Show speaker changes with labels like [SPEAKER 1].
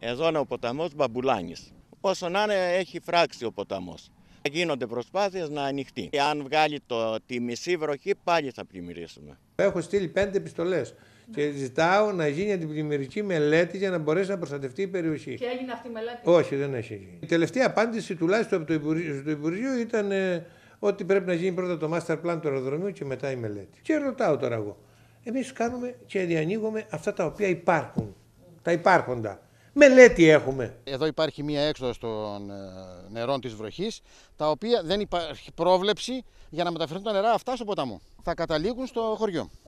[SPEAKER 1] Εδώ είναι ο ποταμός μπαμπουλάνης. Όσο να είναι έχει φράξει ο ποταμός. Γίνονται προσπάθειες να ανοιχτεί. Αν βγάλει το, τη μισή βροχή πάλι θα πλημμυρίσουμε.
[SPEAKER 2] Έχω στείλει πέντε επιστολές και ζητάω να γίνει αντιπλημμυρική μελέτη για να μπορέσει να προστατευτεί η περιοχή. Και
[SPEAKER 3] έγινε αυτή η μελέτη.
[SPEAKER 2] Όχι, δεν έχει γίνει. Η τελευταία απάντηση τουλάχιστον από το Υπουργείο, το ήταν ε, ότι πρέπει να γίνει πρώτα το master plan του αεροδρομίου και μετά η μελέτη. Και ρωτάω τώρα εγώ. Εμείς κάνουμε και διανοίγουμε αυτά τα οποία υπάρχουν. Τα υπάρχοντα μελέτη έχουμε.
[SPEAKER 4] Εδώ υπάρχει μία έξοδος των ε, νερών της βροχής, τα οποία
[SPEAKER 5] δεν υπάρχει πρόβλεψη για να μεταφερθούν τα νερά αυτά στο ποταμό. Θα καταλήγουν στο χωριό.